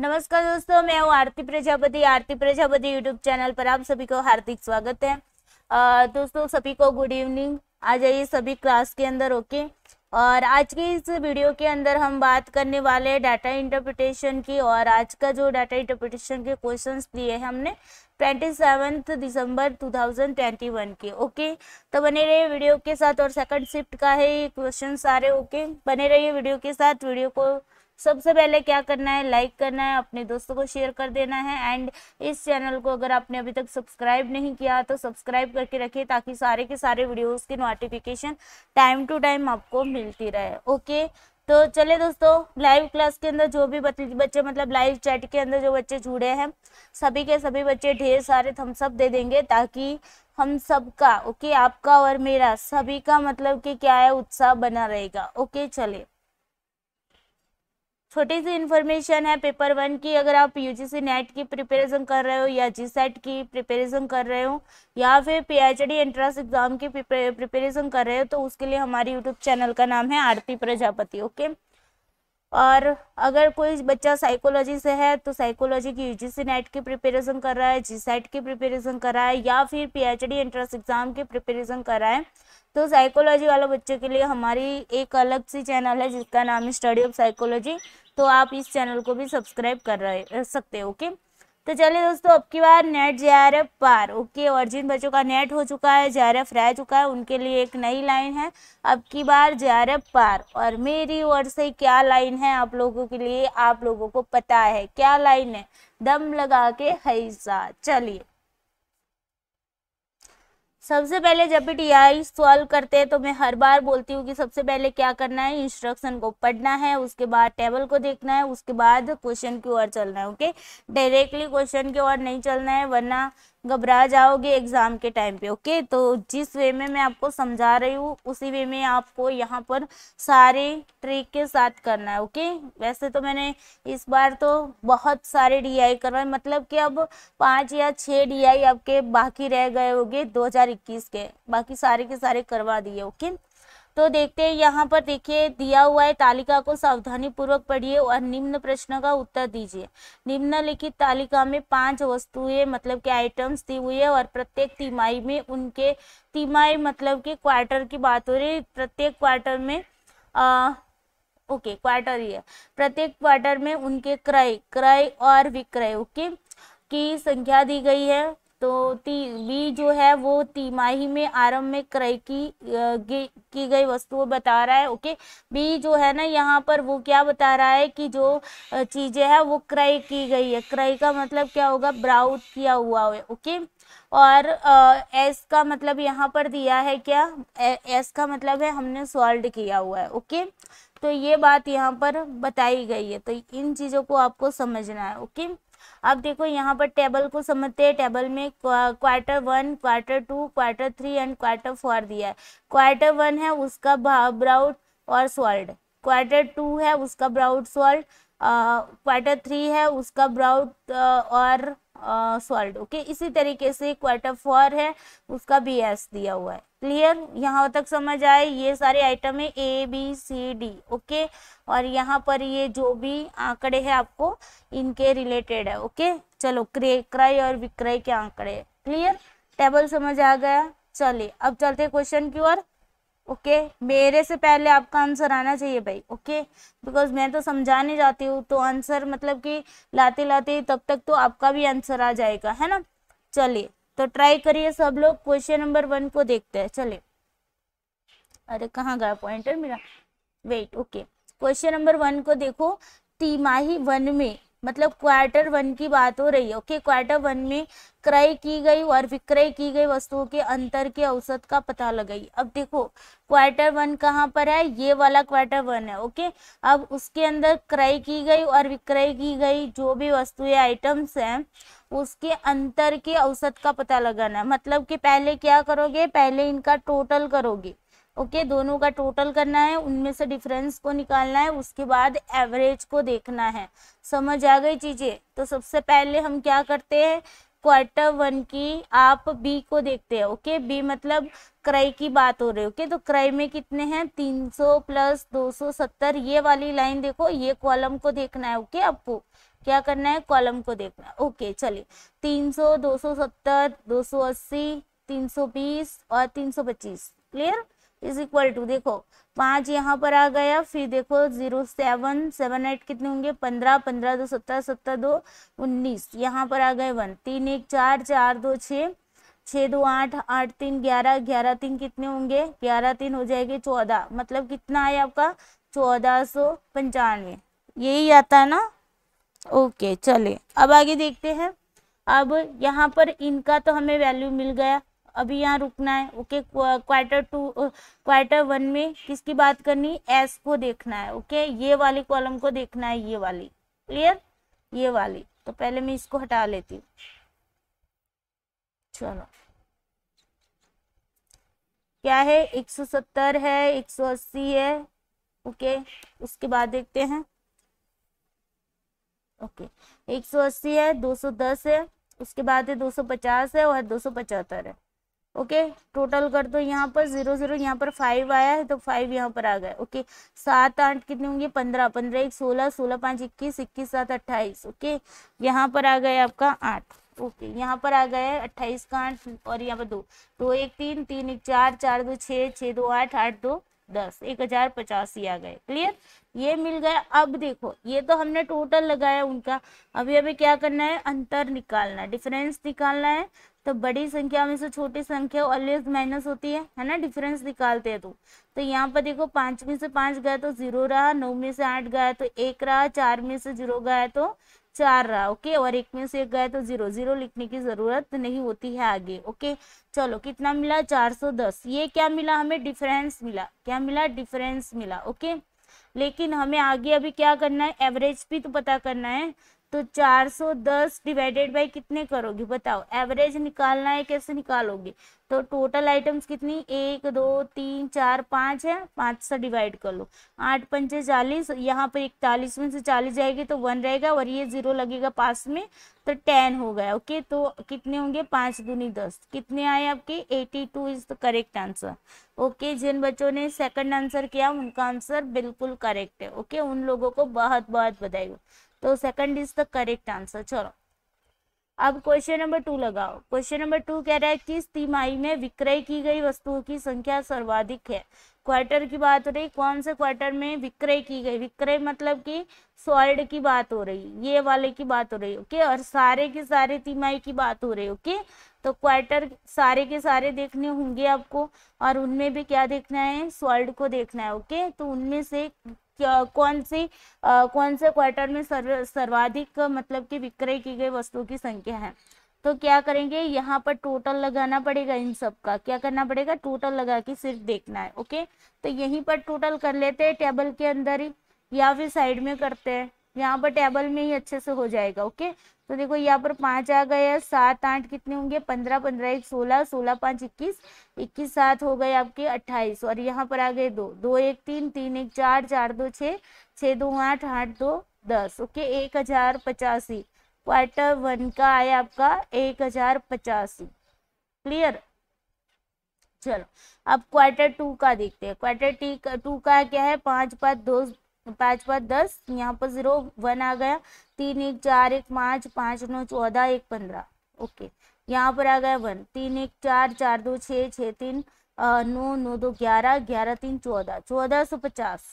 नमस्कार दोस्तों मैं हूँ आरती प्रजापति आरती प्रजापति यूट्यूब चैनल पर आप सभी को हार्दिक स्वागत है आ, दोस्तों सभी को गुड इवनिंग आ जाइए सभी क्लास के अंदर ओके और आज की इस वीडियो के अंदर हम बात करने वाले हैं डाटा इंटरप्रिटेशन की और आज का जो डाटा इंटरप्रिटेशन के क्वेश्चन लिए हैं हमने ट्वेंटी सेवन्थ दिसंबर टू थाउजेंड ट्वेंटी वन के ओके तो बने रहिए वीडियो के साथ और सेकंड शिफ्ट का है ये क्वेश्चन सारे ओके बने रहिए वीडियो के साथ वीडियो को सबसे पहले क्या करना है लाइक करना है अपने दोस्तों को शेयर कर देना है एंड इस चैनल को अगर आपने अभी तक सब्सक्राइब नहीं किया तो सब्सक्राइब करके रखिए ताकि सारे के सारे वीडियोस की नोटिफिकेशन टाइम टू टाइम आपको मिलती रहे ओके तो चले दोस्तों लाइव क्लास के अंदर जो भी बच्चे मतलब लाइव चैट के अंदर जो बच्चे जुड़े हैं सभी के सभी बच्चे ढेर सारे थम्सअप दे देंगे ताकि हम सबका ओके आपका और मेरा सभी का मतलब कि क्या है उत्साह बना रहेगा ओके चले छोटी सी इन्फॉर्मेशन है पेपर वन की अगर आप यूजीसी नेट की प्रिपरेशन कर रहे हो या जी सेट की प्रिपरेशन कर रहे हो या फिर पीएचडी एंट्रेंस एग्जाम की प्रिपरेशन कर रहे हो तो उसके लिए हमारे यूट्यूब चैनल का नाम है आरती प्रजापति ओके और अगर कोई बच्चा साइकोलॉजी से है तो साइकोलॉजी की यूजीसी नेट की प्रिपरेशन कर रहा है जी सेट की प्रिपरेशन कर रहा है या फिर पीएचडी एंट्रेंस एग्जाम की प्रिपरेशन कर रहा है तो साइकोलॉजी वाले बच्चों के लिए हमारी एक अलग सी चैनल है जिसका नाम है स्टडी ऑफ साइकोलॉजी तो आप इस चैनल को भी सब्सक्राइब कर रहे सकते हो ओके तो चलिए दोस्तों अब की बार नेट जे आर एफ पार ओके और जिन बच्चों का नेट हो चुका है जे आर एफ रह चुका है उनके लिए एक नई लाइन है अब की बार जे आर एफ पार और मेरी ओर से क्या लाइन है आप लोगों के लिए आप लोगों को पता है क्या लाइन है दम लगा के हैसा चलिए सबसे पहले जब भी टी सॉल्व करते हैं तो मैं हर बार बोलती हूँ कि सबसे पहले क्या करना है इंस्ट्रक्शन को पढ़ना है उसके बाद टेबल को देखना है उसके बाद क्वेश्चन की ओर चलना है ओके डायरेक्टली क्वेश्चन की ओर नहीं चलना है वरना घबरा जाओगे एग्ज़ाम के टाइम पे ओके तो जिस वे में मैं आपको समझा रही हूँ उसी वे में आपको यहाँ पर सारे ट्रिक के साथ करना है ओके वैसे तो मैंने इस बार तो बहुत सारे डी आई करवाए मतलब कि अब पाँच या छः डी आई आपके बाकी रह गए होंगे दो हज़ार 2021 के बाकी सारे के सारे करवा दिए ओके तो देखते हैं यहाँ पर देखिए दिया हुआ है तालिका को सावधानी पूर्वक पढ़िए और निम्न प्रश्न का उत्तर दीजिए निम्नलिखित तालिका में पांच वस्तुएं मतलब के आइटम्स दी हुई है और प्रत्येक तिमाही में उनके तिमाही मतलब के क्वार्टर की बात हो रही है प्रत्येक क्वार्टर में आ, ओके क्वार्टर ही है प्रत्येक क्वार्टर में उनके क्रय क्रय और विक्रय ओके की संख्या दी गई है तो ती बी जो है वो तिमाही में आरंभ में क्रय की की गई वस्तु बता रहा है ओके बी जो है ना यहाँ पर वो क्या बता रहा है कि जो चीज़ें हैं वो क्रय की गई है क्रय का मतलब क्या होगा ब्राउज किया हुआ है ओके और एस का मतलब यहाँ पर दिया है क्या एस का मतलब है हमने सॉल्व किया हुआ है ओके तो ये बात यहाँ पर बताई गई है तो इन चीज़ों को आपको समझना है ओके अब देखो यहाँ पर टेबल को समझते हैं टेबल में quarter one quarter two quarter three and quarter four दिया है क्वार्टर वन है उसका ब्राउट और सॉल्ट क्वार्टर टू है उसका ब्राउट सॉल्ट क्वार्टर थ्री है उसका ब्राउट और सॉल्ट ओके इसी तरीके से क्वार्टर फोर है उसका बी एस दिया हुआ है क्लियर यहाँ तक समझ आए ये सारे आइटम है A B C D okay और यहाँ पर ये जो भी आंकड़े हैं आपको इनके रिलेटेड है ओके चलो क्रय क्रय और विक्रय के आंकड़े क्लियर टेबल समझ आ गया चलिए अब चलते क्वेश्चन की ओर ओके मेरे से पहले आपका आंसर आना चाहिए भाई ओके बिकॉज मैं तो समझाने जाती हूँ तो आंसर मतलब कि लाते लाते तब तक तो आपका भी आंसर आ जाएगा है ना चलिए तो ट्राई करिए सब लोग क्वेश्चन नंबर वन को देखते हैं चलिए अरे कहाँ गया पॉइंटर मेरा wait okay question number one को देखो तिमाही वन में मतलब क्वार्टर वन की बात हो रही है ओके क्वार्टर वन में क्रय की गई और विक्रय की गई वस्तुओं के अंतर के औसत का पता लगाइए अब देखो क्वार्टर वन कहाँ पर है ये वाला क्वार्टर वन है ओके अब उसके अंदर क्रय की गई और विक्रय की गई जो भी वस्तुएं आइटम्स हैं उसके अंतर के औसत का पता लगाना है मतलब कि पहले क्या करोगे पहले इनका टोटल करोगे ओके दोनों का टोटल करना है उनमें से डिफरेंस को निकालना है उसके बाद एवरेज को देखना है समझ आ गई चीज़ें तो सबसे पहले हम क्या करते हैं क्वार्टर वन की आप बी को देखते हैं ओके बी मतलब क्रय की बात हो रही है ओके तो क्रय में कितने हैं 300 प्लस 270 ये वाली लाइन देखो ये कॉलम को देखना है ओके आपको क्या करना है कॉलम को देखना है ओके चलिए 300 270 280 320 और 325 क्लियर इज इक्वल टू देखो पांच यहाँ पर आ गया फिर देखो जीरो सेवन सेवन एट कितने होंगे पंद्रह पंद्रह दो सत्रह सत्रह दो उन्नीस यहाँ पर आ गए वन तीन एक चार चार दो छ छः दो आठ आठ तीन ग्यारह ग्यारह तीन कितने होंगे ग्यारह तीन हो जाएगी चौदह मतलब कितना आया आपका चौदह सौ पंचानवे यही आता है ना ओके चले अब आगे देखते हैं अब यहाँ पर इनका तो हमें वैल्यू मिल गया अभी यहाँ रुकना है okay quarter two quarter one में किसकी बात करनी एस को देखना है ओके ये वाली कॉलम को देखना है ये वाली क्लियर ये वाली तो पहले मैं इसको हटा लेती हूँ चलो क्या है 170 है 180 है ओके उसके बाद देखते हैं ओके 180 है 210 है उसके बाद है 250 है और पचहत्तर है ओके टोटल कर दो यहाँ पर जीरो जीरो यहाँ पर फाइव आया है तो फाइव यहाँ पर आ गया ओके सात आठ कितने होंगे पंद्रह पंद्रह एक सोलह सोलह पाँच इक्कीस इक्कीस सात अट्ठाईस ओके यहाँ पर आ गया आपका आठ ओके यहाँ पर आ है अट्ठाईस का आठ और यहाँ पर दो दो एक तीन तीन एक चार चार दो छः छः दो आठ आठ दो दस एक हजार पचासी आ गए क्लियर ये मिल गया अब देखो ये तो हमने टोटल लगाया उनका अभी अभी क्या करना है अंतर निकालना है डिफरेंस निकालना है तो बड़ी संख्या में से छोटी संख्या ऑलवेज माइनस होती है है ना डिफरेंस निकालते हैं तो तो यहाँ पर देखो पांच में से पांच गए तो जीरो रहा नौ में से आठ गए तो एक रहा चार में से जीरो गए तो चार रहा ओके और एक में से एक गए तो जीरो जीरो लिखने की जरूरत नहीं होती है आगे ओके चलो कितना मिला चार सौ दस ये क्या मिला हमें डिफरेंस मिला क्या मिला डिफरेंस मिला ओके लेकिन हमें आगे अभी क्या करना है एवरेज भी तो पता करना है तो 410 डिवाइडेड बाय कितने करोगे बताओ एवरेज निकालना है कैसे निकालोगे तो टोटल आइटम्स कितनी एक दो तीन चार पाँच है पाँच से डिवाइड कर लो आठ पंचे चालीस यहाँ पर इकतालीस में से चालीस जाएगी तो वन रहेगा और ये जीरो लगेगा पास में तो टेन हो गया ओके तो कितने होंगे पाँच दूनी दस कितने आए आपके eighty two is the correct answer okay जिन बच्चों ने सेकंड आंसर किया उनका आंसर बिल्कुल करेक्ट है ओके उन लोगों को बहुत बहुत बधाई तो second is the correct answer चलो अब क्वेश्चन नंबर टू लगाओ क्वेश्चन नंबर टू कह रहा है किस तिमाही में विक्रय की गई वस्तुओं की संख्या सर्वाधिक है क्वार्टर की बात हो रही कौन से क्वार्टर में विक्रय की गई विक्रय मतलब कि सॉल्ड की बात हो रही ये वाले की बात हो रही ओके और सारे के सारे तिमाही की बात हो रही ओके तो क्वार्टर सारे के सारे देखने होंगे आपको और उनमें भी क्या देखना है सॉल्ड को देखना है ओके तो उनमें से कौन सी कौन से क्वार्टर में सर्व सर्वाधिक मतलब कि विक्रय की गई वस्तुओं की संख्या है तो क्या करेंगे यहाँ पर टोटल लगाना पड़ेगा इन सब का क्या करना पड़ेगा टोटल लगा के सिर्फ देखना है ओके तो यहीं पर टोटल कर लेते हैं टेबल के अंदर ही या फिर साइड में करते हैं यहाँ पर टेबल में ही अच्छे से हो जाएगा ओके तो देखो यहाँ पर पांच आ गए सात आठ कितने होंगे पंद्रह पंद्रह एक सोलह सोलह पांच इक्कीस इक्कीस सात हो गए आपके अट्ठाईस और यहाँ पर आ गए दो दो एक तीन तीन एक चार चार दो छ छः दो आठ आठ दो दस ओके एक हज़ार पचासी क्वार्टर वन का आया आपका एक हज़ार पचासी क्लियर चलो अब क्वार्टर टू का देखते हैं क्वार्टर टी टू का क्या है पांच पांच दो पाँच पाँच दस यहाँ पर जीरो वन आ गया तीन एक चार एक पाँच पाँच नौ चौदह एक पंद्रह ओके यहाँ पर आ गया वन तीन एक चार चार दो छः छः तीन नौ नौ दो ग्यारह ग्यारह तीन चौदह चौदह सौ पचास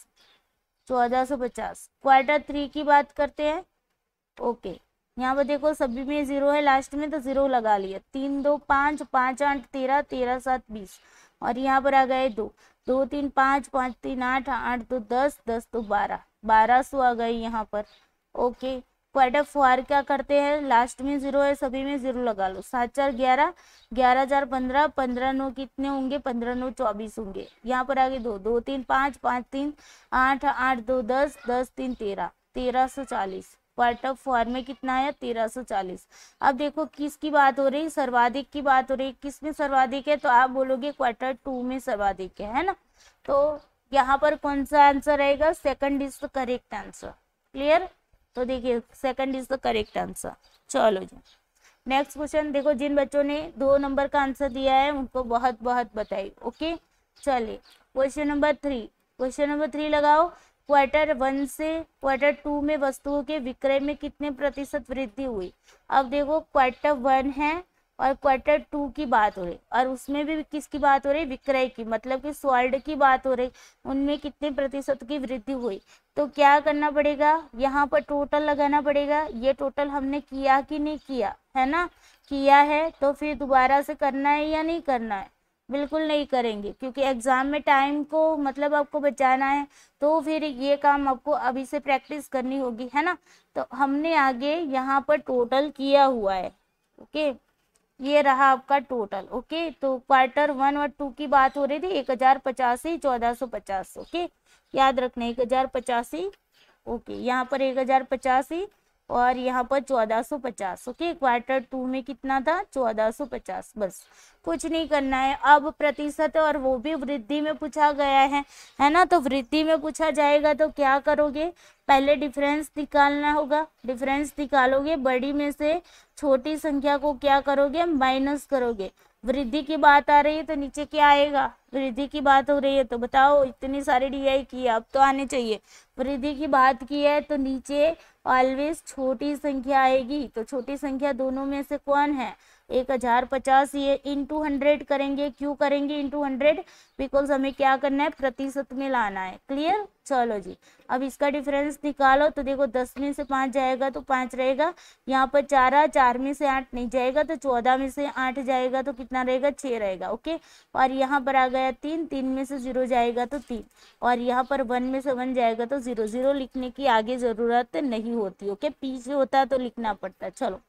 चौदह सौ पचास क्वार्टर थ्री की बात करते हैं ओके यहाँ पर देखो सभी में जीरो है लास्ट में तो जीरो लगा लिया तीन दो पाँच पाँच आठ तेरह तेरह सात बीस और यहाँ पर आ गए दो दो तीन पाँच पाँच तीन आठ आठ दो दस दस दो बारह बारह सौ आ गए यहाँ पर ओके ऑफ फोर क्या करते हैं लास्ट में जीरो है सभी में जीरो लगा लो सात चार ग्यारह ग्यारह हजार पंद्रह पंद्रह नौ कितने होंगे पंद्रह नौ चौबीस होंगे यहाँ पर आगे दो दो तीन पाँच पाँच तीन आठ आठ दो दस दस तीन तेरह तेरह सौ चालीस क्वार्टर फोर में कितना आया तेरह सौ चालीस अब देखो किसकी बात हो रही सर्वाधिक की बात हो रही किस में सर्वाधिक है तो आप बोलोगे क्वार्टर टू में सर्वाधिक है है ना तो यहाँ पर कौन सा आंसर रहेगा second is the correct answer clear तो देखिए second is the correct answer चलो जी नेक्स्ट क्वेश्चन देखो जिन बच्चों ने दो नंबर का आंसर दिया है उनको बहुत बहुत बताई ओके चलिए question number three question number three लगाओ क्वार्टर वन से क्वार्टर टू में वस्तुओं के विक्रय में कितने प्रतिशत वृद्धि हुई अब देखो क्वार्टर वन है और क्वार्टर टू की बात हो रही और उसमें भी किसकी बात हो रही विक्रय की मतलब कि स्वर्ण की बात हो रही उनमें कितने प्रतिशत की वृद्धि हुई तो क्या करना पड़ेगा यहाँ पर टोटल लगाना पड़ेगा ये टोटल हमने किया कि नहीं किया है ना किया है तो फिर दोबारा से करना है या नहीं करना है बिल्कुल नहीं करेंगे क्योंकि एग्ज़ाम में टाइम को मतलब आपको बचाना है तो फिर ये काम आपको अभी से प्रैक्टिस करनी होगी है ना तो हमने आगे यहाँ पर टोटल किया हुआ है ओके ये रहा आपका टोटल ओके तो क्वार्टर वन और टू की बात हो रही थी एक हज़ार पचासी चौदह सौ पचास ओके याद रखना एक हज़ार पचासी ओके यहाँ पर एक हज़ार पचासी और यहाँ पर 1450 ओके क्वार्टर टू में कितना था 1450 बस कुछ नहीं करना है अब प्रतिशत और वो भी वृद्धि में पूछा गया है है ना तो वृद्धि में पूछा जाएगा तो क्या करोगे पहले डिफरेंस निकालना होगा डिफरेंस निकालोगे बड़ी में से छोटी संख्या को क्या करोगे माइनस करोगे वृद्धि की बात आ रही है तो नीचे क्या आएगा वृद्धि की बात हो रही है तो बताओ इतनी सारी डी आई की अब तो आने चाहिए वृद्धि की बात की है तो नीचे ऑलवेज छोटी संख्या आएगी तो छोटी संख्या दोनों में से कौन है एक हज़ार पचास ये इन टू हंड्रेड करेंगे क्यों करेंगे इन टू हंड्रेड बिकॉज हमें क्या करना है प्रतिशत में लाना है क्लियर चलो जी अब इसका डिफरेंस निकालो तो देखो दस में से पाँच जाएगा तो पाँच रहेगा यहाँ पर चार आ चार में से आठ नहीं जाएगा तो चौदह में से आठ जाएगा तो कितना रहेगा छः रहेगा ओके और यहाँ पर आ गया तीन तीन में से जीरो जाएगा तो तीन और यहाँ पर वन में से वन जाएगा तो जीरो जीरो लिखने की आगे ज़रूरत नहीं होती ओके पीछे होता तो लिखना पड़ता चलो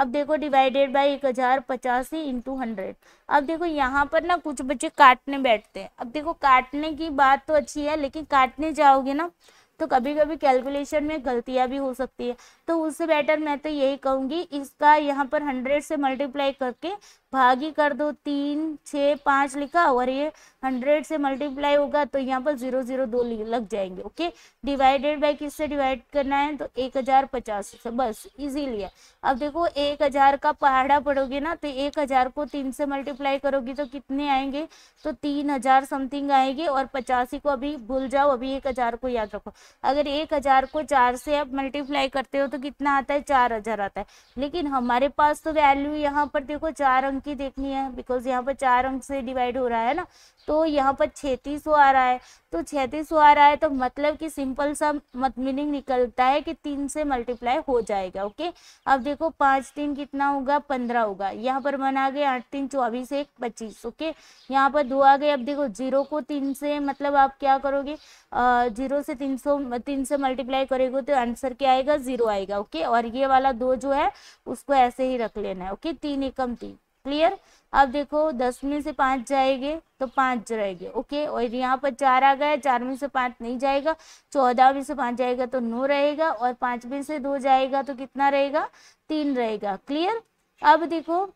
अब देखो डिवाइडेड बाय एक हज़ार पचासी इंटू हंड्रेड अब देखो यहाँ पर ना कुछ बच्चे काटने बैठते हैं अब देखो काटने की बात तो अच्छी है लेकिन काटने जाओगे ना तो कभी कभी कैलकुलेशन में गलतियां भी हो सकती है तो उससे बेटर मैं तो यही कहूंगी इसका यहाँ पर हंड्रेड से मल्टीप्लाई करके भागी कर दो तीन छः पाँच लिखा और ये हंड्रेड से मल्टीप्लाई होगा तो यहाँ पर जीरो जीरो दो लग जाएंगे ओके डिवाइडेड बाय किससे डिवाइड करना है तो एक हजार पचास से बस इजीली है अब देखो एक हजार का पहाड़ा पड़ोगे ना तो एक हजार को तीन से मल्टीप्लाई करोगी तो कितने आएंगे तो तीन हजार समथिंग आएंगे और पचासी को अभी भूल जाओ अभी एक हजार को याद रखो अगर एक हजार को चार से आप मल्टीप्लाई करते हो तो कितना आता है चार हजार आता है लेकिन हमारे पास तो वैल्यू यहाँ पर देखो चार अंक अंक ही देखनी है बिकॉज यहाँ पर चार अंक से डिवाइड हो रहा है ना तो यहाँ पर छत्तीस आ रहा है तो छत्तीस आ रहा है तो मतलब कि सिंपल सा मत मीनिंग निकलता है कि तीन से मल्टीप्लाई हो जाएगा ओके अब देखो पाँच तीन कितना होगा पंद्रह होगा यहाँ पर वन आ गए आठ तीन चौबीस एक पच्चीस ओके यहाँ पर दो आ गए अब देखो जीरो को तीन से मतलब आप क्या करोगे जीरो से तीन सौ तीन से मल्टीप्लाई करेंगे तो आंसर क्या आएगा जीरो आएगा ओके और ये वाला दो जो है उसको ऐसे ही रख लेना है ओके तीन एकम तीन क्लियर अब देखो दस में से पांच जाएंगे तो पांच रहेंगे ओके और यहाँ पर चार आ गया चार में से पांच नहीं जाएगा चौदह में से पांच जाएगा तो नौ रहेगा और पांच में से दो जाएगा तो कितना रहेगा तीन रहेगा क्लियर अब देखो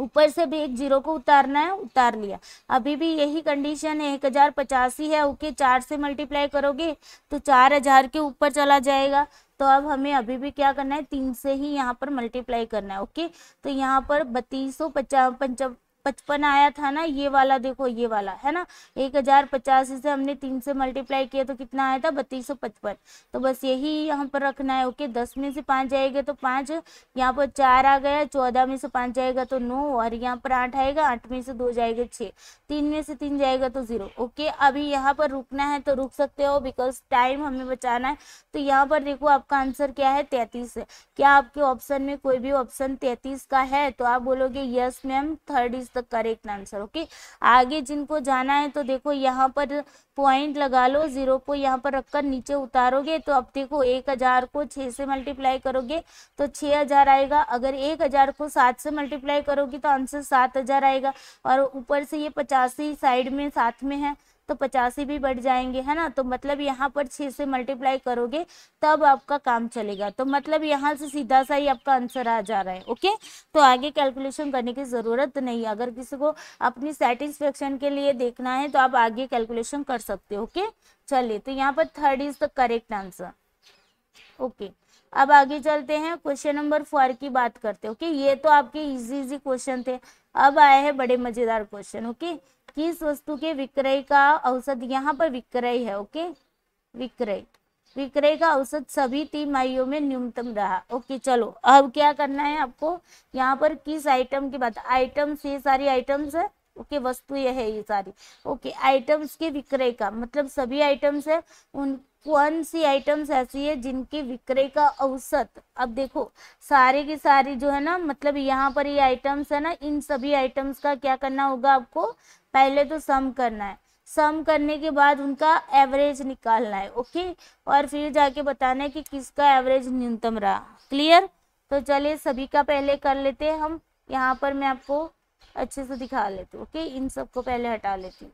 ऊपर से भी एक जीरो को उतारना है उतार लिया अभी भी यही कंडीशन है एक हजार पचासी है ओके चार से मल्टीप्लाई करोगे तो चार हजार के ऊपर चला जाएगा तो अब हमें अभी भी क्या करना है तीन से ही यहाँ पर मल्टीप्लाई करना है ओके तो यहाँ पर बत्तीस सौ पचास पंचा पचपन आया था ना ये वाला देखो ये वाला है ना एक हजार पचास से हमने तीन से मल्टीप्लाई किया तो कितना आया था बत्तीस सौ पचपन तो बस यही यहाँ पर रखना है ओके दस में से पाँच जाएगा तो पाँच यहाँ पर चार आ गया चौदह में से पाँच जाएगा तो नौ और यहाँ पर आठ आएगा आठ में से दो जाएगा छः तीन में से तीन जाएगा तो जीरो ओके अभी यहाँ पर रुकना है तो रुक सकते हो बिकॉज टाइम हमें बचाना है तो यहाँ पर देखो आपका आंसर क्या है तैतीस क्या आपके ऑप्शन में कोई भी ऑप्शन तैतीस का है तो आप बोलोगे yes ma'am third is the correct answer okay आगे जिनको जाना है तो देखो यहाँ पर पॉइंट लगा लो जीरो को यहाँ पर रखकर नीचे उतारोगे तो अब देखो एक हजार को छह से मल्टीप्लाई करोगे तो छह हजार आएगा अगर एक हजार को सात से मल्टीप्लाई करोगे तो आंसर सात हजार आएगा और ऊपर से ये पचासी साइड में साथ में है तो पचासी भी बढ़ जाएंगे है ना तो मतलब यहाँ पर छः से मल्टीप्लाई करोगे तब आपका काम चलेगा तो मतलब यहाँ से सीधा सा ही आपका आंसर आ जा रहा है ओके तो आगे कैलकुलेशन करने की ज़रूरत नहीं अगर किसी को अपनी सेटिस्फेक्शन के लिए देखना है तो आप आगे कैलकुलेशन कर सकते हो ओके चलिए तो यहाँ पर third is the correct answer okay अब आगे चलते हैं क्वेश्चन नंबर फोर की बात करते ओके ये तो आपके इजी इजी क्वेश्चन थे अब आए हैं बड़े मजेदार क्वेश्चन ओके किस वस्तु के विक्रय का औसत यहाँ पर विक्रय है ओके विक्रय विक्रय का औसत सभी तीन तिमाहियों में न्यूनतम रहा ओके चलो अब क्या करना है आपको यहाँ पर किस आइटम की बात आइटम ये सारी आइटम्स है ओके वस्तु यह है ये सारी ओके आइटम्स के विक्रय का मतलब सभी आइटम्स है उन कौन सी आइटम्स ऐसी है जिनके विक्रय का औसत अब देखो सारे की सारी जो है ना मतलब यहाँ पर ये आइटम्स है ना इन सभी आइटम्स का क्या करना होगा आपको पहले तो सम करना है सम करने के बाद उनका एवरेज निकालना है ओके और फिर जाके बताना है कि किसका एवरेज न्यूनतम रहा क्लियर तो चलिए सभी का पहले कर लेते हैं हम यहाँ पर मैं आपको अच्छे से दिखा लेती हूँ ओके इन सबको पहले हटा लेती हूँ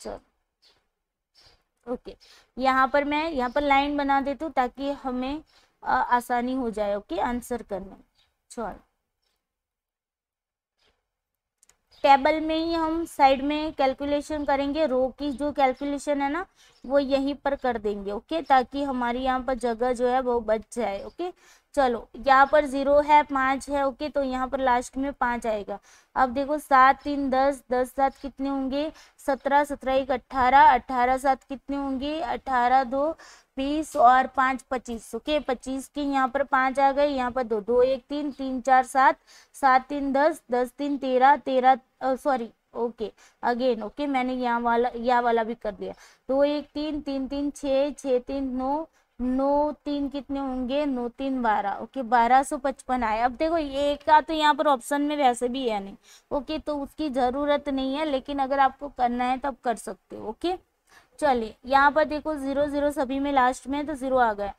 चलो ओके यहाँ पर मैं यहाँ पर लाइन बना देती हूँ ताकि हमें आ, आसानी हो जाए ओके आंसर करने चलो टेबल में ही हम साइड में कैलकुलेशन करेंगे रो की जो कैलकुलेशन है ना वो यहीं पर कर देंगे ओके ताकि हमारी यहाँ पर जगह जो है वो बच जाए ओके चलो यहाँ पर जीरो है पाँच है ओके तो यहाँ पर लास्ट में पाँच आएगा अब देखो सात तीन दस दस सात कितने होंगे सत्रह सत्रह एक अट्ठारह अट्ठारह सात कितने होंगे अट्ठारह दो बीस और पाँच पच्चीस ओके पच्चीस के यहाँ पर पाँच आ गए यहाँ पर दो दो एक तीन तीन चार सात सात तीन दस दस तीन तेरह तेरह सॉरी ओके अगेन ओके मैंने यहाँ वाला यहाँ वाला भी कर दिया दो एक तीन तीन तीन छः छः तीन नौ नौ तीन कितने होंगे नौ तीन बारह ओके बारह सौ पचपन आए अब देखो ये का तो यहाँ पर ऑप्शन में वैसे भी है नहीं ओके तो उसकी ज़रूरत नहीं है लेकिन अगर आपको करना है तो आप कर सकते हो ओके चलिए यहाँ पर देखो जीरो जीरो सभी में लास्ट में तो जीरो आ गए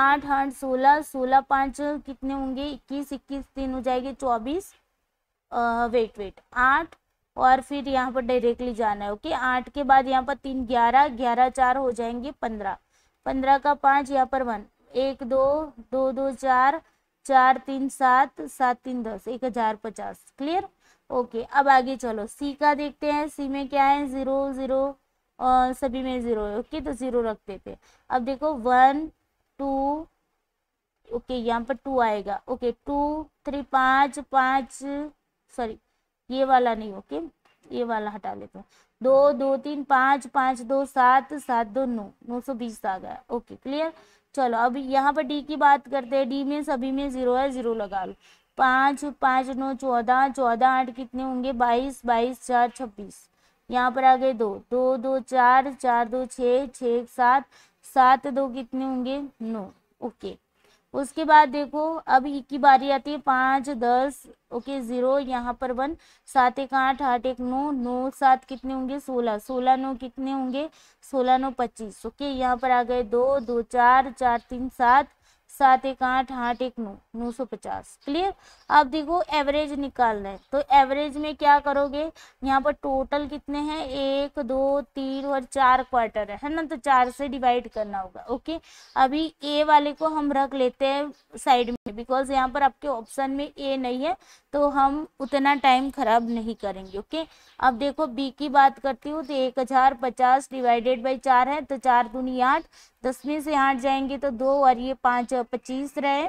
आठ आठ सोलह सोलह पाँच कितने होंगे इक्कीस इक्कीस तीन हो जाएगी चौबीस वेट वेट आठ और फिर यहाँ पर डायरेक्टली जाना है ओके आठ के बाद यहाँ पर तीन ग्यारह ग्यारह चार हो जाएंगे पंद्रह पंद्रह का पाँच यहाँ पर वन एक दो दो दो चार चार तीन सात सात तीन दस एक हजार पचास क्लियर ओके अब आगे चलो सी का देखते हैं सी में क्या है ज़ीरो ज़ीरो और सभी में ज़ीरो है ओके तो ज़ीरो रख देते हैं अब देखो वन टू ओके यहाँ पर टू आएगा ओके टू थ्री पाँच पाँच सॉरी ये वाला नहीं ओके ये वाला हटा लेते हैं दो दो तीन पाँच पाँच दो सात सात दो नौ नौ सौ बीस आ गया ओके क्लियर चलो अब यहाँ पर डी की बात करते हैं डी में सभी में जीरो है जीरो लगा लो पाँच पाँच नौ चौदह चौदह आठ कितने होंगे बाईस बाईस चार छब्बीस यहाँ पर आ गए दो दो दो चार चार दो छः छः सात सात दो कितने होंगे नौ ओके उसके बाद देखो अब एक की बारी आती है पाँच दस ओके ज़ीरो यहाँ पर वन सात एक आठ आठ एक नौ नौ सात कितने होंगे सोलह सोलह नौ कितने होंगे सोलह नौ पच्चीस ओके यहाँ पर आ गए दो दो चार चार तीन सात सात एक आठ आठ एक नौ नौ सौ पचास क्लियर आप देखो एवरेज निकालना है तो एवरेज में क्या करोगे यहाँ पर टोटल कितने हैं एक दो तीन और चार क्वार्टर है, है ना तो चार से डिवाइड करना होगा ओके अभी ए वाले को हम रख लेते हैं साइड में बिकॉज यहाँ पर आपके ऑप्शन में ए नहीं है तो हम उतना टाइम खराब नहीं करेंगे ओके अब देखो बी की बात करती हूँ तो एक हजार पचास डिवाइडेड बाई चार है तो चार दूनी आठ दस में से आठ जाएंगे तो दो और ये पाँच पच्चीस रहे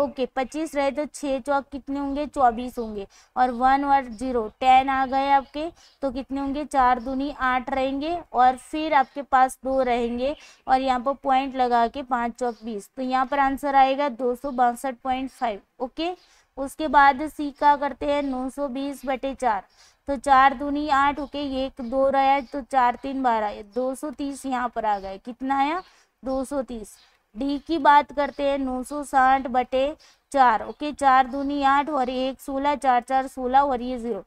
ओके पच्चीस रहे तो छः चौक कितने होंगे चौबीस होंगे और वन और जीरो टेन आ गए आपके तो कितने होंगे चार दूनी आठ रहेंगे और फिर आपके पास दो रहेंगे और यहाँ पर पॉइंट लगा के पाँच चौक बीस तो यहाँ पर आंसर आएगा दो सौ बासठ पॉइंट फाइव ओके उसके बाद सी का करते हैं नौ सौ बीस बटे चार तो चार दूनी आठ ओके एक दो रहा है तो चार तीन बारह दो सौ तीस यहाँ पर आ गए कितना आया 230 डी की बात करते हैं नौ सौ साठ बटे चार ओके चार दूनी आठ और एक सोलह चार चार सोलह और ये जीरो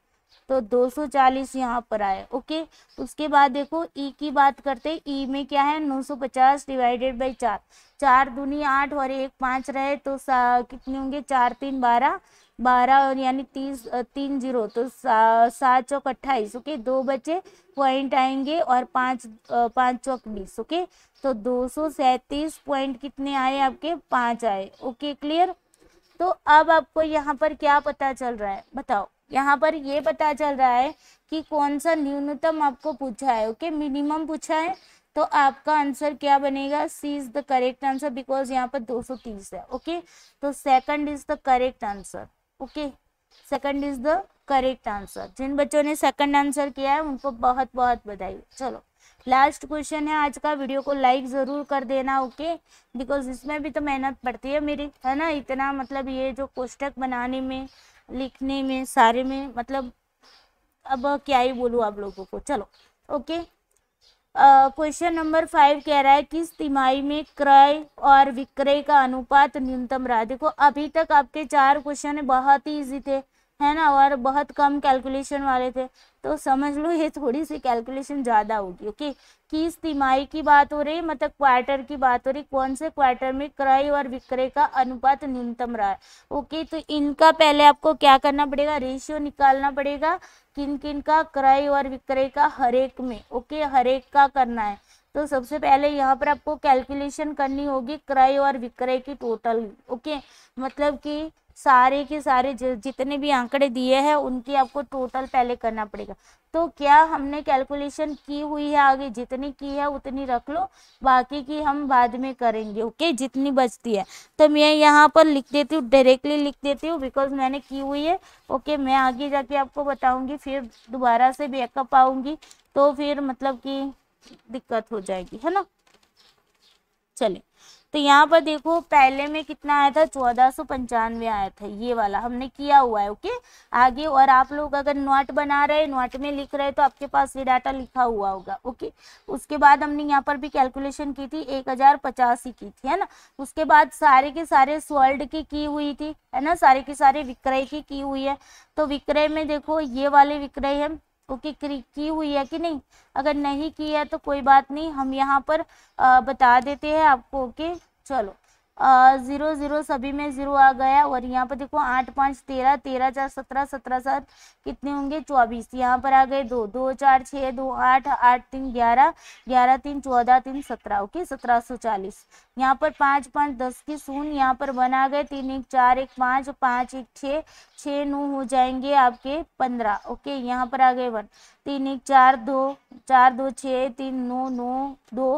तो 240 यहाँ पर आए ओके तो उसके बाद देखो ई की बात करते ई में क्या है 950 डिवाइडेड बाई चार चार दूनी आठ और एक पाँच रहे तो कितने होंगे चार तीन बारह बारह और यानी तीस तीन जीरो तो सा, सात चौक अट्ठाईस ओके दो बचे पॉइंट आएंगे और पाँच पाँच चौक बीस ओके तो दो सौ सैंतीस पॉइंट कितने आए आपके पाँच आए ओके क्लियर तो अब आपको यहाँ पर क्या पता चल रहा है बताओ यहाँ पर ये पता चल रहा है कि कौन सा न्यूनतम आपको पूछा है ओके मिनिमम पूछा है तो आपका आंसर क्या बनेगा C is the correct answer because यहाँ पर 230 है ओके तो second is the correct answer okay second is the correct answer जिन बच्चों ने सेकंड आंसर किया है उनको बहुत बहुत बधाई चलो लास्ट क्वेश्चन है आज का वीडियो को लाइक ज़रूर कर देना ओके बिकॉज इसमें भी तो मेहनत पड़ती है मेरी है ना इतना मतलब ये जो कोष्टक बनाने में लिखने में सारे में मतलब अब क्या ही बोलूँ आप लोगों को चलो ओके क्वेश्चन नंबर फाइव कह रहा है किस तिमाही में क्रय और विक्रय का अनुपात न्यूनतम रहा देखो अभी तक आपके चार क्वेश्चन बहुत ही ईजी थे है ना और बहुत कम कैलकुलेशन वाले थे तो समझ लो ये थोड़ी सी कैलकुलेशन ज़्यादा होगी ओके किस तिमाही की बात हो रही मतलब क्वार्टर की बात हो रही कौन से क्वार्टर में क्रय और विक्रय का अनुपात न्यूनतम रहा है ओके तो इनका पहले आपको क्या करना पड़ेगा रेशियो निकालना पड़ेगा किन किन का क्रय और विक्रय का हरेक में ओके हरेक का करना है तो सबसे पहले यहाँ पर आपको कैलकुलेशन करनी होगी क्रय और विक्रय की टोटल ओके मतलब कि सारे के सारे जितने भी आंकड़े दिए हैं उनकी आपको टोटल पहले करना पड़ेगा तो क्या हमने कैलकुलेशन की हुई है आगे जितनी की है उतनी रख लो बाकी की हम बाद में करेंगे ओके जितनी बचती है तो मैं यहाँ पर लिख देती हूँ डायरेक्टली लिख देती हूँ बिकॉज मैंने की हुई है ओके मैं आगे जाके आपको बताऊँगी फिर दोबारा से बैकअप आऊँगी तो फिर मतलब कि दिक्कत हो जाएगी है ना चलिए तो यहाँ पर देखो पहले में कितना आया था चौदह सौ पंचानवे आया था ये वाला हमने किया हुआ है ओके आगे और आप लोग अगर नोट बना रहे नोट में लिख रहे तो आपके पास ये डाटा लिखा हुआ होगा ओके उसके बाद हमने यहाँ पर भी कैलकुलेशन की थी एक हजार पचासी की थी है ना उसके बाद सारे के सारे सोल्ड की की हुई थी है ना सारे के सारे विक्रय की की हुई है तो विक्रय में देखो ये वाले विक्रय है ओके की हुई है कि नहीं अगर नहीं की है तो कोई बात नहीं हम यहाँ पर आ, बता देते हैं आपको ओके चलो ज़ीरो ज़ीरो सभी में ज़ीरो आ गया और यहाँ पर देखो आठ पाँच तेरह तेरह चार सत्रह सत्रह सात कितने होंगे चौबीस यहाँ पर आ गए दो दो चार छः दो आठ आठ तीन ग्यारह ग्यारह तीन चौदह तीन सत्रह ओके सत्रह सौ चालीस यहाँ पर पाँच पाँच दस की शून्य यहाँ पर वन आ गए तीन एक चार एक पाँच पाँच एक छः छः नौ हो जाएंगे आपके पंद्रह ओके यहाँ पर आ गए वन तीन एक चार दो चार दो छः तीन नौ नौ दो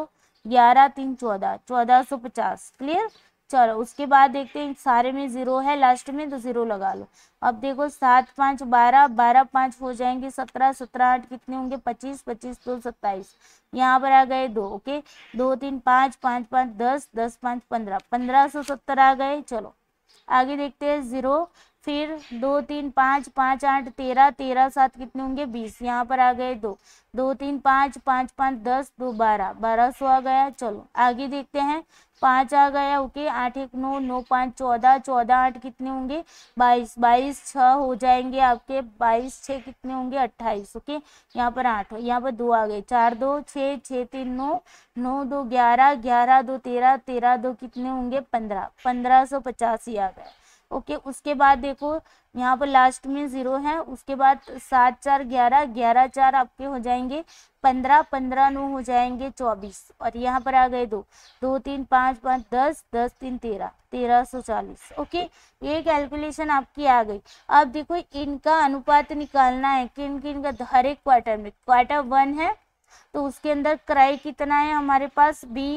ग्यारह तीन चौदह चौदह सौ पचास क्लियर चलो उसके बाद देखते हैं सारे में ज़ीरो है लास्ट में तो ज़ीरो लगा लो अब देखो सात पाँच बारह बारह पाँच हो जाएंगे सत्रह सत्रह आठ कितने होंगे पच्चीस पच्चीस दो सत्ताईस यहाँ पर आ गए दो ओके दो तीन पाँच पाँच पाँच दस दस पाँच पंद्रह पंद्रह सौ सत्तर आ गए चलो आगे देखते हैं ज़ीरो फिर दो तीन पाँच पाँच आठ तेरह तेरह सात कितने होंगे बीस यहाँ पर आ गए दो दो तीन पाँच पाँच पाँच दस दो बारह बारह सौ आ गया चलो आगे देखते हैं पाँच आ गया ओके आठ एक नौ नौ पाँच चौदह चौदह आठ कितने होंगे बाईस बाईस छः हो जाएंगे आपके बाईस छः कितने होंगे अट्ठाईस ओके यहाँ पर आठ यहाँ पर दो आ गए चार दो छः छः तीन नौ नौ दो ग्यारह ग्यारह दो तेरह तेरह दो कितने होंगे पंद्रह पंद्रह सौ पचासी आ गए ओके उसके बाद देखो यहाँ पर लास्ट में ज़ीरो है उसके बाद सात चार ग्यारह ग्यारह चार आपके हो जाएंगे पंद्रह पंद्रह नौ हो जाएंगे चौबीस और यहाँ पर आ गए दो दो तीन पाँच पाँच दस दस तीन तेरह तेरह सौ चालीस ओके ये कैलकुलेशन आपकी आ गई अब देखो इनका अनुपात निकालना है किन किन का हर एक क्वार्टर में क्वार्टर वन है तो उसके अंदर क्राई कितना है हमारे पास बी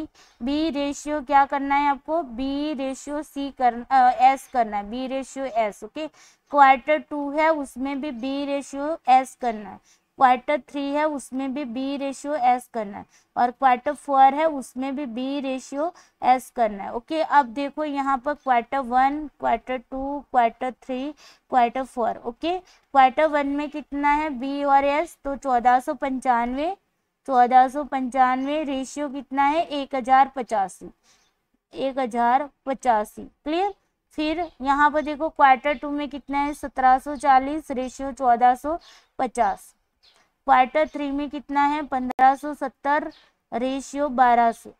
बी रेशियो क्या करना है आपको बी रेशियो सी करना एस करना है बी रेशियो एस ओके क्वार्टर टू है उसमें भी बी रेशियो एस करना है क्वार्टर थ्री है उसमें भी बी रेशियो एस करना है और क्वार्टर फोर है उसमें भी बी रेशियो एस करना है ओके अब देखो यहाँ पर quarter one quarter two quarter three quarter four okay quarter one में कितना है बी और एस तो चौदह सौ पंचानवे चौदह सौ पंचानवे रेशियो कितना है एक हजार पचासी एक हजार पचासी क्लियर फिर यहाँ पर देखो क्वार्टर टू में कितना है सत्रह सौ चालीस रेशियो चौदह सौ पचास क्वार्टर थ्री में कितना है पंद्रह सौ सत्तर रेशियो बारह सौ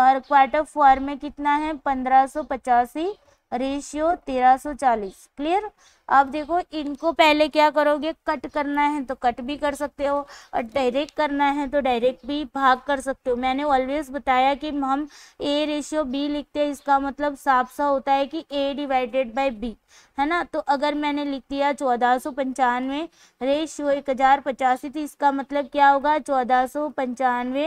और क्वार्टर फोर में कितना है पंद्रह सौ पचासी रेशियो 1340 क्लियर अब देखो इनको पहले क्या करोगे कट करना है तो कट भी कर सकते हो और डायरेक्ट करना है तो डायरेक्ट भी भाग कर सकते हो मैंने ऑलवेज बताया कि हम ए रेशियो बी लिखते हैं इसका मतलब साफ सा होता है कि ए डिवाइडेड बाय बी है ना तो अगर मैंने लिख दिया चौदह सौ पंचानवे रेशियो एक हज़ार पचासी थी तो इसका मतलब क्या होगा चौदह सौ पंचानवे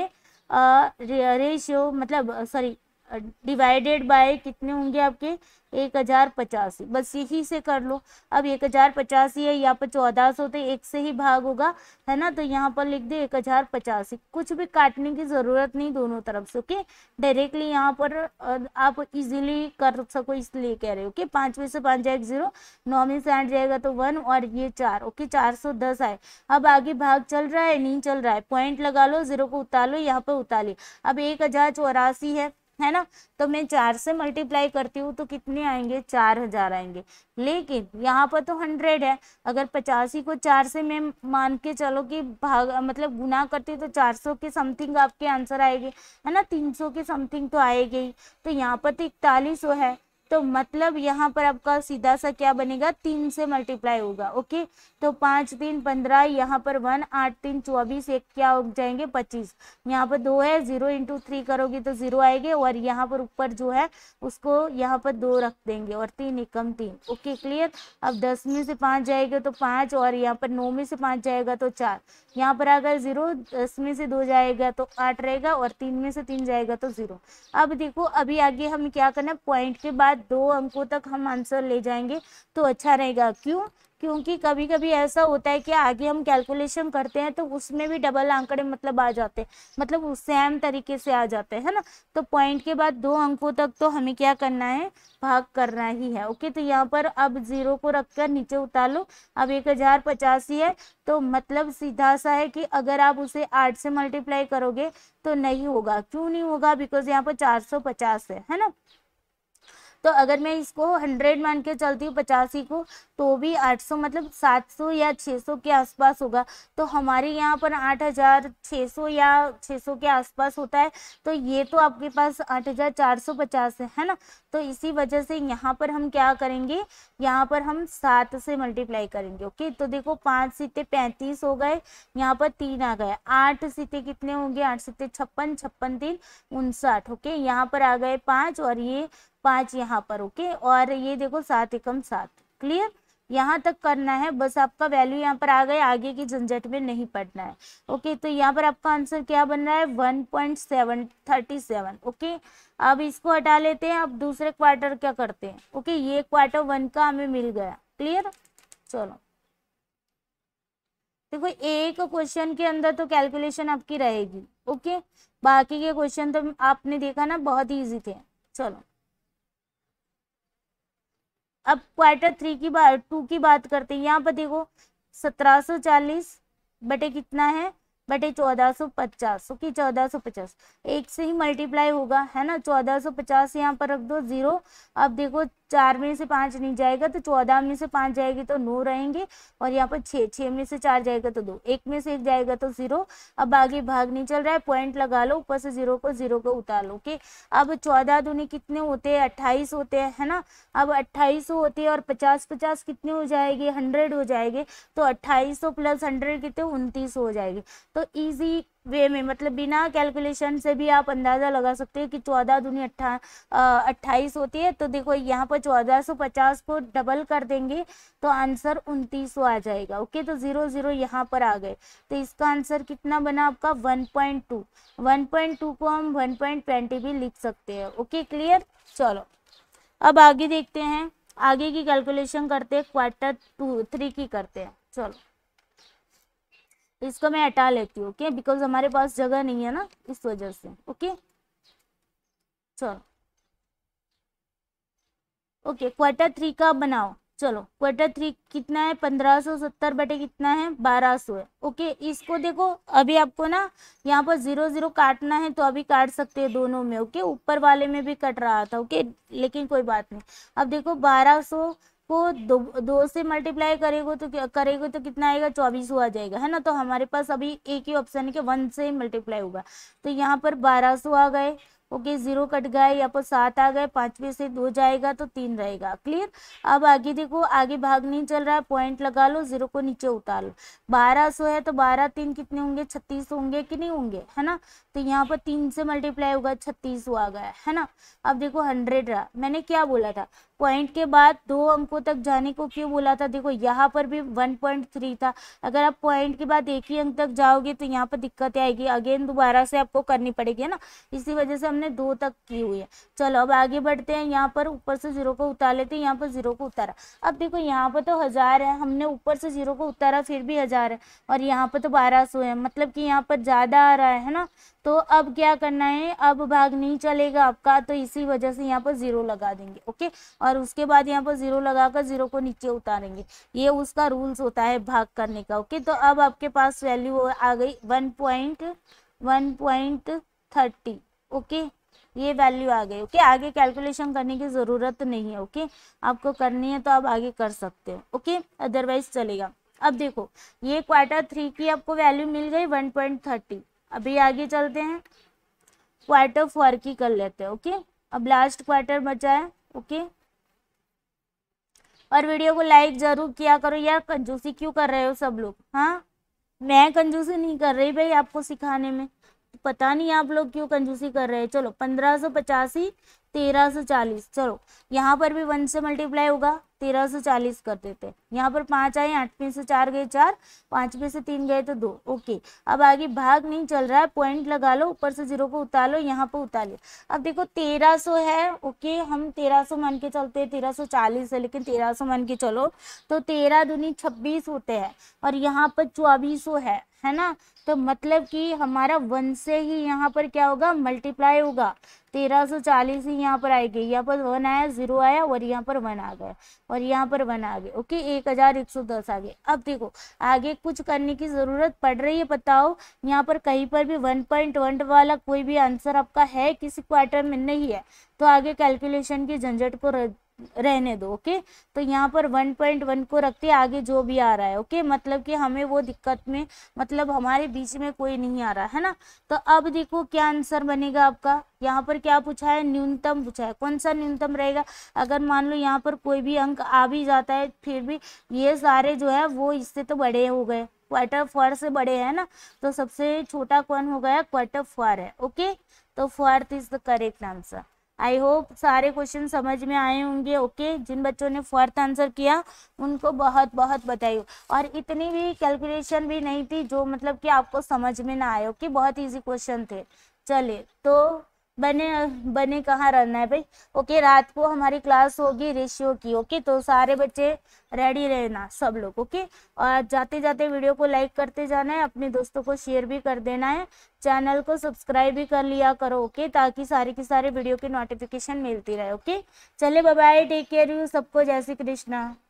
रेशियो मतलब सॉरी डिवाइडेड बाय कितने होंगे आपके एक हज़ार पचासी बस यही से कर लो अब एक हज़ार पचासी है यहाँ पर चौदह सौ तो एक से ही भाग होगा है ना तो यहाँ पर लिख दे एक हज़ार पचासी कुछ भी काटने की ज़रूरत नहीं दोनों तरफ से ओके डायरेक्टली यहाँ पर आप इजीली कर सको इसलिए कह रहे हो ओके में से पाँच जाएगा जीरो नौ में से आठ जाएगा तो वन और ये चार ओके चार सौ दस आए अब आगे भाग चल रहा है नहीं चल रहा है पॉइंट लगा लो जीरो को उतार लो यहाँ पर उतार अब एक हज़ार चौरासी है है ना तो मैं चार से मल्टीप्लाई करती हूँ तो कितने आएंगे चार हजार आएंगे लेकिन यहाँ पर तो हंड्रेड है अगर पचासी को चार से मैं मान के चलो कि भाग मतलब गुना करती हूँ तो चार सौ के समथिंग आपके आंसर आएंगे है ना तीन सौ के समथिंग तो आएंगे ही तो यहाँ पर तो इकतालीस है तो मतलब यहाँ पर आपका सीधा सा क्या बनेगा तीन से मल्टीप्लाई होगा ओके तो पाँच तीन पंद्रह यहाँ पर वन आठ तीन चौबीस एक क्या हो जाएंगे पच्चीस यहाँ पर दो है जीरो इंटू थ्री करोगे तो जीरो आएंगे और यहाँ पर ऊपर जो है उसको यहाँ पर दो रख देंगे और तीन एकम तीन ओके क्लियर अब दस में से पाँच जाएगा तो पाँच और यहाँ पर नौ में से पाँच जाएगा तो चार यहाँ पर अगर जीरो दस में से दो जाएगा तो आठ रहेगा और तीन में से तीन जाएगा तो जीरो अब देखो अभी आगे हम क्या करना है पॉइंट के बाद दो अंकों तक हम आंसर ले जाएंगे तो अच्छा रहेगा क्यों क्योंकि कभी कभी ऐसा होता है कि आगे हम कैलकुलेशन करते हैं तो उसमें भी डबल आंकड़े मतलब आ जाते हैं मतलब उस सेम तरीके से आ जाते हैं ना तो पॉइंट के बाद दो अंकों तक तो हमें क्या करना है भाग करना ही है ओके तो यहाँ पर अब ज़ीरो को रखकर नीचे उतार लो अब एक हज़ार पचासी है तो मतलब सीधा सा है कि अगर आप उसे आठ से मल्टीप्लाई करोगे तो नहीं होगा क्यों नहीं होगा बिकॉज यहाँ पर चार सौ पचास है है ना तो अगर मैं इसको हंड्रेड मान के चलती हूँ पचासी को तो भी आठ सौ मतलब सात सौ या छः सौ के आसपास होगा तो हमारे यहाँ पर आठ हज़ार छः सौ या छः सौ के आसपास होता है तो ये तो आपके पास आठ हज़ार चार सौ पचास है है ना तो इसी वजह से यहाँ पर हम क्या करेंगे यहाँ पर हम सात से मल्टीप्लाई करेंगे ओके तो देखो पाँच सीते पैंतीस हो गए यहाँ पर तीन आ गए आठ सीते कितने होंगे आठ सीते छप्पन छप्पन तीन उनसाठ ओके यहाँ पर आ गए पाँच और ये पांच यहाँ पर ओके और ये देखो सात एकम सात क्लियर यहाँ तक करना है बस आपका वैल्यू यहाँ पर आ गए आगे की झंझट में नहीं पढ़ना है ओके तो यहाँ पर आपका आंसर क्या बन रहा है one point seven thirty seven okay अब इसको हटा लेते हैं अब दूसरे क्वार्टर क्या करते हैं ओके ये क्वार्टर वन का हमें मिल गया क्लियर चलो देखो एक क्वेश्चन के अंदर तो कैलकुलेशन आपकी रहेगी ओके बाकी के क्वेश्चन तो आपने देखा ना बहुत ईजी थे चलो अब क्वार्टर थ्री की बात टू की बात करते हैं यहाँ पर देखो सत्रह सो चालीस बटे कितना है बटे चौदह सो पचास ओके चौदह सो पचास एक से ही मल्टीप्लाई होगा है ना चौदह सो पचास यहाँ पर रख दो जीरो अब देखो चार में से पाँच नहीं जाएगा तो चौदह में से पाँच जाएगी तो नौ रहेंगे और यहाँ पर छे छः में से चार जाएगा तो दो एक में से एक जाएगा तो ज़ीरो अब आगे भाग नहीं चल रहा है पॉइंट लगा लो ऊपर से ज़ीरो को ज़ीरो को उतार लो ओके अब चौदह दूनी कितने होते हैं अट्ठाईस होते हैं है ना अब अट्ठाईस होते हैं और पचास पचास कितने हो जाएंगे हंड्रेड हो जाएंगे तो अट्ठाईस प्लस तो हंड्रेड कितने उनतीस हो जाएगी तो ईजी वे में मतलब बिना कैलकुलेशन से भी आप अंदाज़ा लगा सकते हो कि चौदह दूनी अट्ठा अट्ठाईस होती है तो देखो यहाँ पर चौदह सौ पचास को डबल कर देंगे तो आंसर उनतीस सौ आ जाएगा ओके तो ज़ीरो ज़ीरो यहाँ पर आ गए तो इसका आंसर कितना बना आपका one point two one point two को हम वन पॉइंट ट्वेंटी भी लिख सकते हैं ओके क्लियर चलो अब आगे देखते हैं आगे की कैलकुलेशन करते हैं क्वार्टर टू थ्री की करते हैं चलो इसको मैं हटा लेती हूँ ओके बिकॉज हमारे पास जगह नहीं है ना इस वजह से ओके चलो ओके क्वार्टर थ्री का बनाओ चलो क्वार्टर थ्री कितना है पंद्रह सौ सत्तर बटे कितना है बारह सौ है ओके इसको देखो अभी आपको ना यहाँ पर जीरो जीरो काटना है तो अभी काट सकते हैं दोनों में ओके ऊपर वाले में भी कट रहा था ओके लेकिन कोई बात नहीं अब देखो बारह सौ को दो दो से मल्टीप्लाई करेगा तो करेगा तो कितना आएगा चौबीस हुआ जाएगा है ना तो हमारे पास अभी एक ही ऑप्शन है कि वन से मल्टीप्लाई होगा तो यहाँ पर बारह सौ आ गए ओके जीरो कट गए यहाँ पर सात आ गए पाँचवें से दो जाएगा तो तीन रहेगा क्लियर अब आगे देखो आगे भाग नहीं चल रहा है पॉइंट लगा लो जीरो को नीचे उतार लो बारह सौ है तो बारह तीन कितने होंगे छत्तीस होंगे कि नहीं होंगे है ना तो यहाँ पर तीन से मल्टीप्लाई होगा छत्तीस हुआ गया है ना अब देखो हंड्रेड रहा मैंने क्या बोला था पॉइंट के बाद दो अंकों तक जाने को क्यों बोला था देखो यहाँ पर भी वन पॉइंट थ्री था अगर आप पॉइंट के बाद एक ही अंक तक जाओगे तो यहाँ पर दिक्कत आएगी अगेन दोबारा से आपको करनी पड़ेगी है ना इसी वजह से हमने दो तक की हुई है चलो अब आगे बढ़ते हैं यहाँ पर ऊपर से जीरो को उतार लेते हैं यहाँ पर जीरो को उतारा अब देखो यहाँ पर तो हज़ार है हमने ऊपर से जीरो को उतारा फिर भी हज़ार है और यहाँ पर तो बारह सौ है मतलब कि यहाँ पर ज़्यादा आ रहा है ना तो तो अब क्या करना है अब भाग नहीं चलेगा आपका तो इसी वजह से यहाँ पर जीरो लगा देंगे ओके और उसके बाद यहाँ पर जीरो लगाकर जीरो को नीचे उतारेंगे ये उसका रूल्स होता है भाग करने का ओके तो अब आपके पास वैल्यू आ गई one point one point thirty okay ये वैल्यू आ गई ओके आगे कैलकुलेशन करने की ज़रूरत नहीं है ओके आपको करनी है तो आप आगे कर सकते हो ओके अदरवाइज चलेगा अब देखो ये क्वार्टर थ्री की आपको वैल्यू मिल गई वन पॉइंट थर्टी अभी आगे चलते हैं क्वार्टर फोर की कर लेते हैं ओके अब लास्ट क्वार्टर बचा है ओके और वीडियो को लाइक जरूर किया करो यार कंजूसी क्यों कर रहे हो सब लोग हाँ मैं कंजूसी नहीं कर रही भाई आपको सिखाने में पता नहीं आप लोग क्यों कंजूसी कर रहे हैं चलो पंद्रह सौ पचासी तेरह सौ चालीस चलो यहाँ पर भी वन से मल्टीप्लाई होगा तेरह से चालीस कर देते हैं यहाँ पर पाँच आए आठ में से चार गए चार पाँच में से तीन गए तो दो ओके अब आगे भाग नहीं चल रहा है पॉइंट लगा लो ऊपर से जीरो को उतार लो यहाँ पर उतार लो अब देखो तेरह सौ है ओके हम तेरह सौ मान के चलते हैं तेरह सौ चालीस है लेकिन तेरह सौ मान के चलो तो तेरह दूनी छब्बीस होते हैं और यहाँ पर चौबीस है है ना तो मतलब कि हमारा वन से ही यहाँ पर क्या होगा मल्टीप्लाई होगा तेरह सौ चालीस ही यहाँ पर आएगी यहाँ पर वन आया जीरो आया और यहाँ पर वन आ गया और यहाँ पर वन आ गया ओके एक हजार एक सौ दस आ गए अब देखो आगे कुछ करने की ज़रूरत पड़ रही है बताओ यहाँ पर कहीं पर भी वन पॉइंट वन वाला कोई भी आंसर आपका है किसी क्वार्टर में नहीं है तो आगे कैलकुलेशन की झंझट को रहने दो ओके तो यहाँ पर वन पॉइंट वन को रखते आगे जो भी आ रहा है ओके मतलब कि हमें वो दिक्कत में मतलब हमारे बीच में कोई नहीं आ रहा है ना तो अब देखो क्या आंसर बनेगा आपका यहाँ पर क्या पूछा है न्यूनतम पूछा है कौन सा न्यूनतम रहेगा अगर मान लो यहाँ पर कोई भी अंक आ भी जाता है फिर भी ये सारे जो है वो इससे तो बड़े हो गए क्वार्टर फॉर से बड़े है ना तो सबसे छोटा कौन हो गया क्वार्टर फोर है ओके तो fourth is the correct answer I hope सारे क्वेश्चन समझ में आए होंगे ओके जिन बच्चों ने फोर्थ आंसर किया उनको बहुत बहुत बताइए और इतनी भी कैलकुलेशन भी नहीं थी जो मतलब कि आपको समझ में ना आए ओके बहुत ईजी क्वेश्चन थे चलिए तो बने बने कहाँ रहना है भाई ओके रात को हमारी क्लास होगी रेशियो की ओके तो सारे बच्चे रेडी रहना सब लोग ओके और जाते जाते वीडियो को लाइक करते जाना है अपने दोस्तों को शेयर भी कर देना है चैनल को सब्सक्राइब भी कर लिया करो ओके ताकि सारी की सारी वीडियो की नोटिफिकेशन मिलती रहे ओके चले बाय टेक केयर यू सबको जय श्री कृष्णा